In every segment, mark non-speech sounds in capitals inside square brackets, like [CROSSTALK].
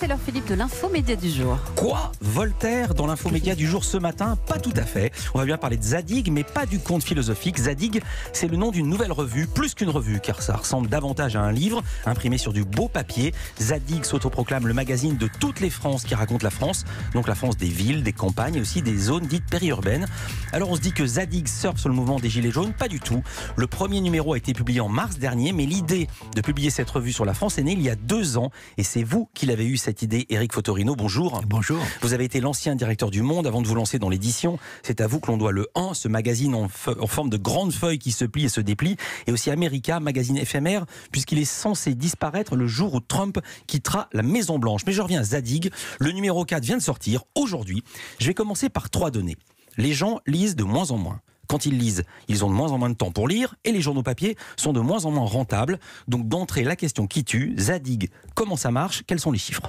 c'est l'heure Philippe de l'infomédia du jour. Quoi Voltaire dans l'infomédia du jour ce matin Pas tout à fait. On va bien parler de Zadig, mais pas du conte philosophique. Zadig, c'est le nom d'une nouvelle revue, plus qu'une revue, car ça ressemble davantage à un livre imprimé sur du beau papier. Zadig s'autoproclame le magazine de toutes les Frances qui raconte la France, donc la France des villes, des campagnes et aussi des zones dites périurbaines. Alors on se dit que Zadig surfe sur le mouvement des Gilets jaunes, pas du tout. Le premier numéro a été publié en mars dernier, mais l'idée de publier cette revue sur la France est née il y a deux ans, et c'est vous qui l'avez eu cette cette idée, Eric Fotorino. Bonjour. Bonjour. Vous avez été l'ancien directeur du Monde avant de vous lancer dans l'édition. C'est à vous que l'on doit le 1, ce magazine en, forme de grande feuille qui se plie et se déplie, et aussi America, magazine éphémère, puisqu'il est censé disparaître le jour où Trump quittera la Maison Blanche. Mais je reviens à Zadig. Le numéro 4 vient de sortir aujourd'hui. Je vais commencer par trois données. Les gens lisent de moins en moins quand ils lisent. Ils ont de moins en moins de temps pour lire et les journaux papier sont de moins en moins rentables. Donc d'entrée, la question qui tue, Zadig, comment ça marche Quels sont les chiffres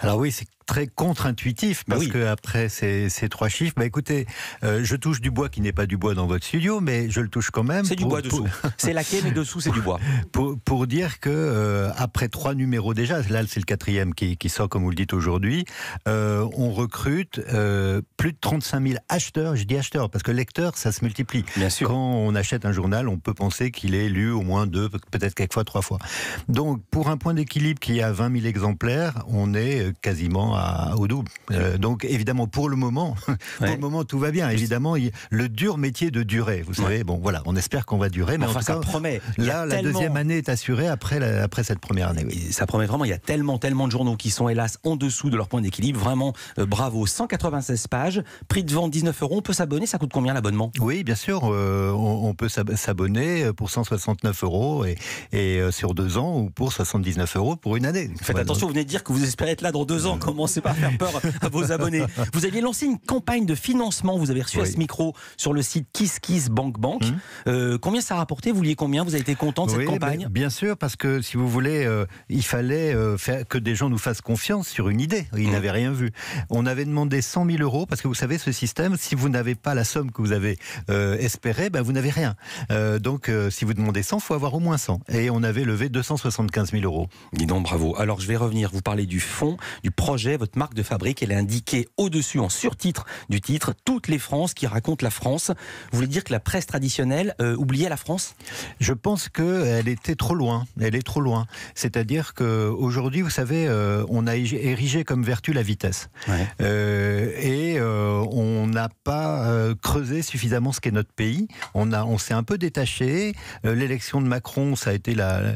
Alors oui, c'est très contre-intuitif bah parce qu'après que après ces, ces, trois chiffres, bah écoutez, euh, je touche du bois qui n'est pas du bois dans votre studio, mais je le touche quand même. C'est du bois dessous. [LAUGHS] c'est laqué, mais dessous c'est du bois. Pour, pour dire que euh, après trois numéros déjà, là c'est le quatrième qui, qui, sort comme vous le dites aujourd'hui, euh, on recrute plus de 35 000 acheteurs. Je dis acheteurs parce que lecteurs ça se multiplie. Bien sûr. Quand on achète un journal, on peut penser qu'il est lu au moins deux, peut-être quelquefois trois fois. Donc pour un point d'équilibre qui a 20 000 exemplaires, on est quasiment au double. Euh, donc évidemment, pour le moment, [LAUGHS] le moment, tout va bien. Évidemment, le dur métier de durer. Vous savez, bon, voilà, on espère qu'on va durer, mais enfin, ça promet. Là, la deuxième année est assurée après, après cette première année. Ça promet vraiment. Il y a tellement, tellement de journaux qui sont hélas en dessous de leur point d'équilibre. Vraiment, euh, bravo. 196 pages, prix de vente 19 euros. On peut s'abonner. Ça coûte combien l'abonnement Oui, bien sûr. Euh, on, peut s'abonner pour 169 euros et, sur deux ans ou pour 79 euros pour une année. Faites attention, vous venez de dire que vous espérez être là dans deux ans. Comment commencez pas faire peur à vos abonnés. Vous aviez lancé une campagne de financement, vous avez reçu à ce micro sur le site KissKissBankBank, Bank hmm. euh, combien ça a rapporté Vous vouliez combien Vous avez été content de cette campagne Bien sûr, parce que si vous voulez, euh, il fallait euh, faire que des gens nous fassent confiance sur une idée. Ils hmm. n'avaient rien vu. On avait demandé 100 000 euros, parce que vous savez, ce système, si vous n'avez pas la somme que vous avez espérée, ben, vous n'avez rien. donc, si vous demandez 100, il faut avoir au moins 100. Et on avait levé 275 000 euros. Dis donc, bravo. Alors, je vais revenir. Vous parlez du fonds, du projet votre marque de fabrique, elle est indiquée au-dessus en surtitre du titre Toutes les France qui racontent la France. Vous voulez dire que la presse traditionnelle euh, oubliait la France Je pense qu'elle était trop loin. Elle est trop loin. C'est-à-dire qu'aujourd'hui, vous savez, euh, on a érigé comme vertu la vitesse. Euh, et on n'a pas creusé suffisamment ce qu'est notre pays. On, a, on s'est un peu détaché. L'élection de Macron, ça a été la,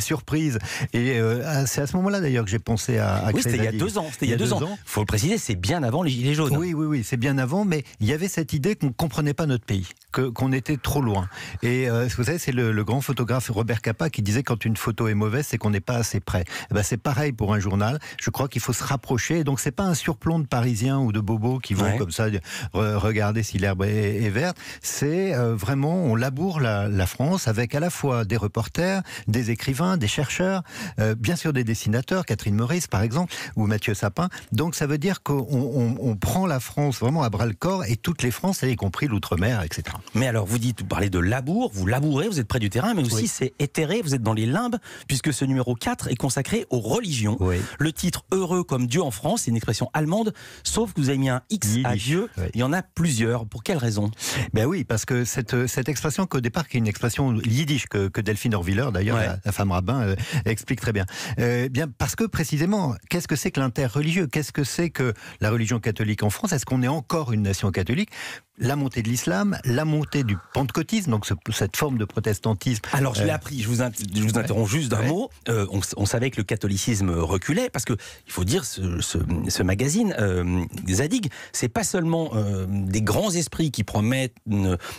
surprise. Et ah, c'est à ce moment-là d'ailleurs que j'ai pensé à, à oui, c'était il y a deux ans il y a, deux, ans. Il faut le préciser, c'est bien avant les Gilets jaunes. Oui, oui, oui, c'est bien avant, mais il y avait cette idée qu'on ne comprenait pas notre pays qu'on était trop loin. Et euh, vous savez, c'est le, grand photographe Robert Capa qui disait quand une photo est mauvaise, c'est qu'on n'est pas assez près. Eh ben, c'est pareil pour un journal. Je crois qu'il faut se rapprocher. donc c'est pas un surplomb de Parisiens ou de bobos qui vont comme ça regarder si l'herbe est, verte. C'est euh, vraiment on laboure la, France avec à la fois des reporters, des écrivains, des chercheurs, euh, bien sûr des dessinateurs, Catherine Maurice par exemple ou Mathieu Sapin. Donc ça veut dire qu'on prend la France vraiment à bras le corps et toutes les Frances y compris l'outre-mer, etc. Mais alors, vous dites, vous parlez de labour, vous labourez, vous êtes près du terrain, mais aussi c'est éthéré, vous êtes dans les limbes, puisque ce numéro 4 est consacré aux religions. Le titre Heureux comme Dieu en France, c'est une expression allemande, sauf que vous avez mis un X à Dieu. Il y en a plusieurs. Pour quelle raison Ben oui, parce que cette, cette expression qu'au départ, qui est une expression yiddish que, Delphine Orwiller, d'ailleurs, la, femme rabbin, euh, explique très bien. Euh, bien, parce que précisément, qu'est-ce que c'est que l'interreligieux Qu'est-ce que c'est que la religion catholique en France Est-ce qu'on est encore une nation catholique la montée de l'islam, la montée du pentecôtisme, donc cette forme de protestantisme. Alors je l'ai euh, appris, je vous, interromps juste d'un mot. Euh, on, savait que le catholicisme reculait, parce que il faut dire, ce, magazine, euh, Zadig, c'est pas seulement euh, des grands esprits qui promettent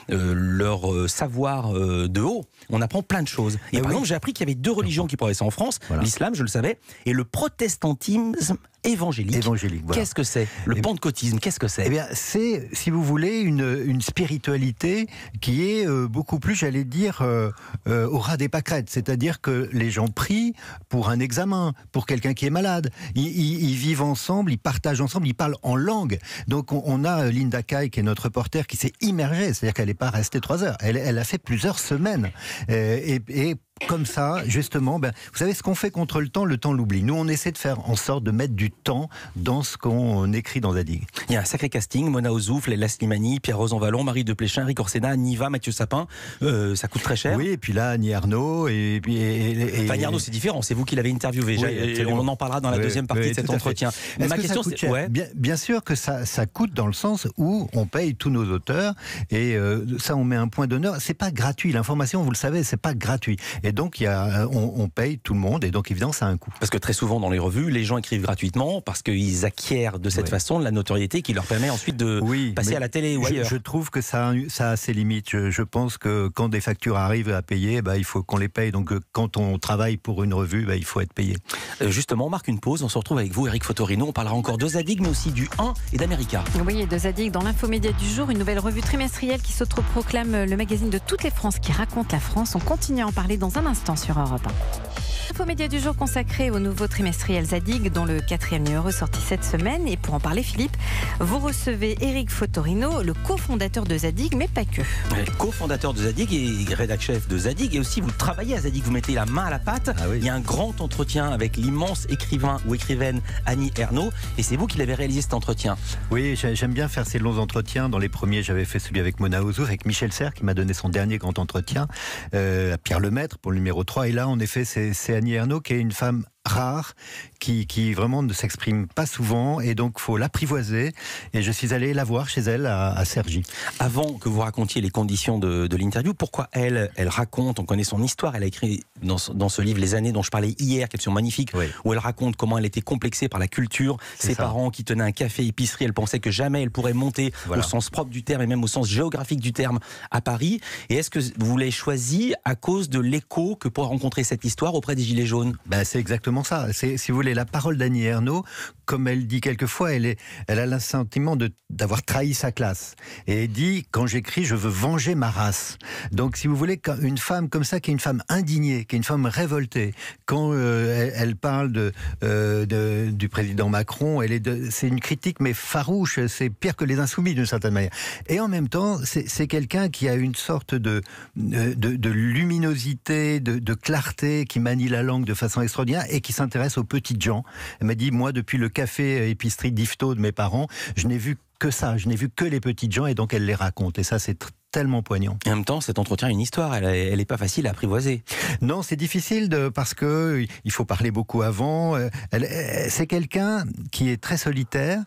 leur savoir de haut, on apprend plein de choses. Et au eh par j'ai appris qu'il y avait deux religions qui progressaient en France, l'islam, je le savais, et le protestantisme évangélique. Qu'est-ce que c'est Le eh pentecôtisme, qu'est-ce que c'est Eh bien, c'est, si vous voulez, une, une spiritualité qui est euh, beaucoup plus, j'allais dire, euh, euh, au ras des pâquerettes. C'est-à-dire que les gens prient pour un examen, pour quelqu'un qui est malade. Ils, vivent ensemble, ils partagent ensemble, ils parlent en langue. Donc, on, a Linda Kai, qui est notre reporter, qui s'est immergée. C'est-à-dire qu'elle n'est pas restée trois heures. Elle, a fait plusieurs semaines. et, et comme ça, justement, ben, vous savez ce qu'on fait contre le temps, le temps l'oublie. Nous, on essaie de faire en sorte de mettre du temps dans ce qu'on écrit dans Zadig. Il y a un sacré casting, Mona Ozouf, Léla Slimani, Pierre Vallon, Marie de Pléchin, Orsena, Niva, Mathieu Sapin. Euh, ça coûte très cher. Oui, et puis là, Annie Arnaud. Et, puis et, Arnaud, c'est différent, c'est vous qui l'avez interviewé. on en parlera dans la deuxième partie de cet entretien. ma question, c'est. Bien, bien, sûr que ça, ça coûte dans le sens où on paye tous nos auteurs et euh, ça, on met un point d'honneur. C'est pas gratuit. L'information, vous le savez, c'est pas gratuit. Et donc, euh, on, paye tout le monde. Et donc, évidemment, ça a un coût. Parce que très souvent, dans les revues, les gens écrivent gratuitement parce qu'ils acquièrent de cette façon de la notoriété qui leur permet ensuite de passer à la télé ou ailleurs. Je, je trouve que ça, ça a ses limites. Je, pense que quand des factures arrivent à payer, eh ben, il faut qu'on les paye. Donc, quand on travaille pour une revue, ben, il faut être payé. Euh, justement, on marque une pause. On se retrouve avec vous, Eric Fotorino. On parlera encore de Zadig, mais aussi du 1 et d'América. Oui, et de Zadig dans l'infomédia du jour, une nouvelle revue trimestrielle qui s'autoproclame le magazine de toutes les France qui raconte la France. On continue à en parler dans un un instant sur Europe 1. Info média du jour consacré au nouveau trimestriel Zadig, dont le quatrième numéro sorti cette semaine. Et pour en parler, Philippe, vous recevez Eric Fotorino, le cofondateur de Zadig, mais pas que. cofondateur de Zadig et rédacteur chef de Zadig. Et aussi, vous travaillez à Zadig, vous mettez la main à la pâte. Ah Il y a un grand entretien avec l'immense écrivain ou écrivaine Annie Ernaud, Et c'est vous qui l'avez réalisé cet entretien. Oui, j'aime bien faire ces longs entretiens. Dans les premiers, j'avais fait celui avec Mona Ozour, avec Michel Serre, qui m'a donné son dernier grand entretien, euh, à Pierre Lemaître pour le numéro 3. Et là, en effet, c'est Nierno qui est une femme rare qui, qui vraiment ne s'exprime pas souvent et donc faut l'apprivoiser et je suis allé la voir chez elle à, à Avant que vous racontiez les conditions de, de l'interview, pourquoi elle Elle raconte, on connaît son histoire, elle a écrit dans, dans ce livre Les années dont je parlais hier, qui sont magnifiques où elle raconte comment elle était complexée par la culture, ses parents qui tenaient un café épicerie, elle pensait que jamais elle pourrait monter au sens propre du terme et même au sens géographique du terme à Paris. Et est-ce que vous l'avez choisi à cause de l'écho que pourrait rencontrer cette histoire auprès des Gilets jaunes ben, C'est exactement ça. C'est, si vous voulez, la parole d'Annie Ernaux, comme elle dit quelquefois, elle, est, elle a le sentiment de, d'avoir trahi sa classe. Et elle dit, quand j'écris, je veux venger ma race. Donc, si vous voulez, une femme comme ça, qui est une femme indignée, qui est une femme révoltée, quand euh, elle, parle euh, de, du président Macron, elle est de, c'est une critique, mais farouche, c'est pire que les insoumis, d'une certaine manière. Et en même temps, c'est, c'est quelqu'un qui a une sorte de, de, luminosité, de, de clarté, qui manie la langue de façon extraordinaire, et qui s'intéresse aux petites gens. Elle m'a dit, moi, depuis le café euh, épicerie d'Ifto de mes parents, je n'ai vu que ça. Je n'ai vu que les petites gens et donc elle les raconte. Et ça, c'est tellement poignant. en même temps, cet entretien une histoire, elle n'est pas facile à apprivoiser. Non, c'est difficile parce que euh, il faut parler beaucoup avant. Euh, euh, c'est quelqu'un qui est très solitaire,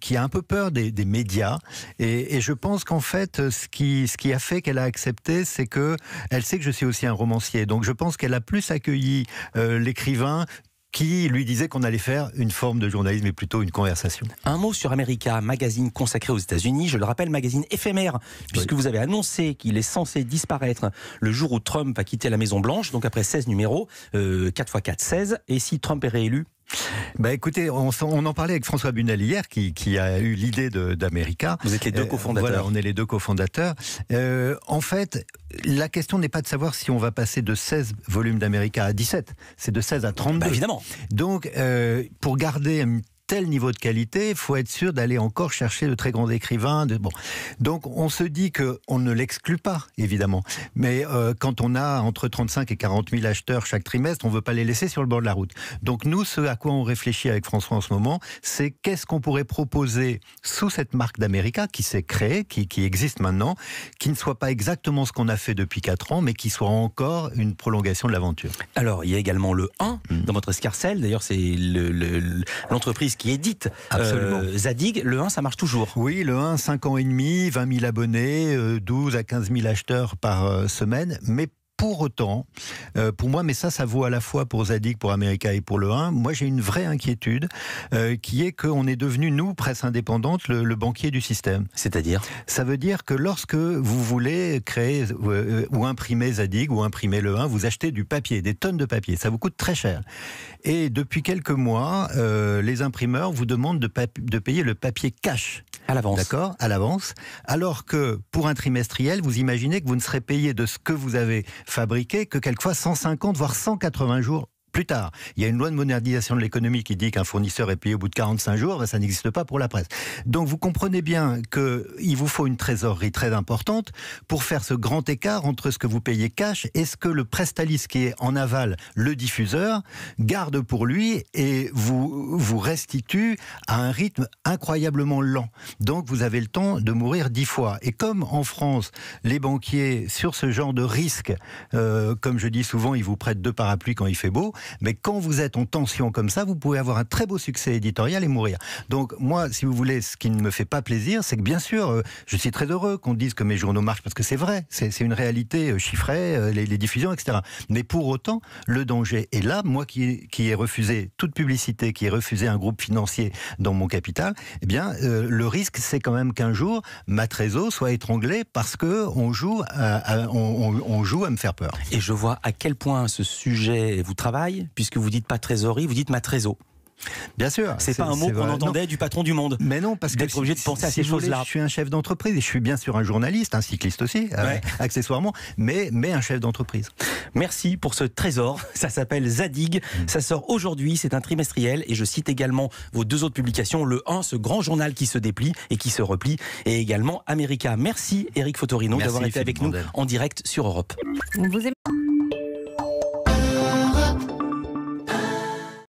qui a un peu peur des, médias, et, je pense qu'en fait, ce qui, ce qui a fait qu'elle a accepté, c'est que elle sait que je suis aussi un romancier. Donc, je pense qu'elle a plus accueilli l'écrivain qui lui disait qu'on allait faire une forme de journalisme et plutôt une conversation. Un mot sur America, magazine consacré aux États-Unis, je le rappelle, magazine éphémère, puisque vous avez annoncé qu'il est censé disparaître le jour où Trump a quitté la Maison Blanche, donc après 16 numéros, 4 x 4, 16, et si Trump est réélu, bah écoutez, on, en parlait avec François Bunel hier, qui, a eu l'idée d'América Vous les deux euh, cofondateurs. voilà, on est les deux cofondateurs. Euh, en fait, la question n'est pas de savoir si on va passer de 16 volumes d'América à 17, c'est de 16 à 32. Bah évidemment. Donc, euh, pour garder tel niveau de qualité, il faut être sûr d'aller encore chercher de très grands écrivains. De... Bon. Donc on se dit qu'on ne l'exclut pas, évidemment. Mais euh, quand on a entre 35 et 40 000 acheteurs chaque trimestre, on ne veut pas les laisser sur le bord de la route. Donc nous, ce à quoi on réfléchit avec François en ce moment, c'est qu'est-ce qu'on pourrait proposer sous cette marque d'América qui s'est créée, qui, existe maintenant, qui ne soit pas exactement ce qu'on a fait depuis 4 ans, mais qui soit encore une prolongation de l'aventure. Alors, il y a également le 1 mmh. dans votre escarcelle. D'ailleurs, c'est l'entreprise le, qui qui édite euh, Zadig, le 1, ça marche toujours. Oui, le 1, 5 ans et demi, 20 000 abonnés, 12 euh, à 15 000 acheteurs par euh, semaine, mais pour autant, euh, pour moi, mais ça, ça vaut à la fois pour Zadig, pour America et pour le 1, moi j'ai une vraie inquiétude euh, qui est qu'on est devenu, nous, presse indépendante, le, banquier du système. C'est-à-dire Ça veut dire que lorsque vous voulez créer euh, ou imprimer Zadig ou imprimer le 1, vous achetez du papier, des tonnes de papier. Ça vous coûte très cher. Et depuis quelques mois, les imprimeurs vous demandent de, de payer le papier cash. À l'avance. D'accord À l'avance. Alors que pour un trimestriel, vous imaginez que vous ne serez payé de ce que vous avez fabriquer que quelquefois 150 voire 180 jours plus tard. Il y a une loi de modernisation de l'économie qui dit qu'un fournisseur est payé au bout de 45 jours, ça n'existe pas pour la presse. Donc vous comprenez bien qu'il vous faut une trésorerie très importante pour faire ce grand écart entre ce que vous payez cash et ce que le prestalis qui est en aval, le diffuseur, garde pour lui et vous, vous restitue à un rythme incroyablement lent. Donc vous avez le temps de mourir dix fois. Et comme en France, les banquiers, sur ce genre de risque, euh, comme je dis souvent, ils vous prêtent deux parapluies quand il fait beau, mais quand vous êtes en tension comme ça, vous pouvez avoir un très beau succès éditorial et mourir. Donc moi, si vous voulez, ce qui ne me fait pas plaisir, c'est que bien sûr, euh, je suis très heureux qu'on dise que mes journaux marchent parce que c'est vrai, c'est une réalité euh, chiffrée, euh, les, diffusions, etc. Mais pour autant, le danger est là. Moi qui, qui ai refusé toute publicité, qui ai refusé un groupe financier dans mon capital, eh bien, le risque, c'est quand même qu'un jour, ma trésor soit étranglée parce que on joue on joue à me faire peur. Et je vois à quel point ce sujet vous travaille puisque vous dites pas trésorerie, vous dites ma trésor. Bien sûr. C'est pas un mot qu'on entendait du patron du monde. Mais non, parce que obligé de penser à ces choses-là. Je suis un chef d'entreprise et je suis bien sûr un journaliste, un cycliste aussi, euh, accessoirement, mais, mais un chef d'entreprise. Merci pour ce trésor. [LAUGHS] Ça s'appelle Zadig. Mm. Ça sort aujourd'hui. C'est un trimestriel et je cite également vos deux autres publications. Le 1, ce grand journal qui se déplie et qui se replie, et également America. Merci Eric Fotorino d'avoir été avec nous en direct sur Europe. Vous aimez...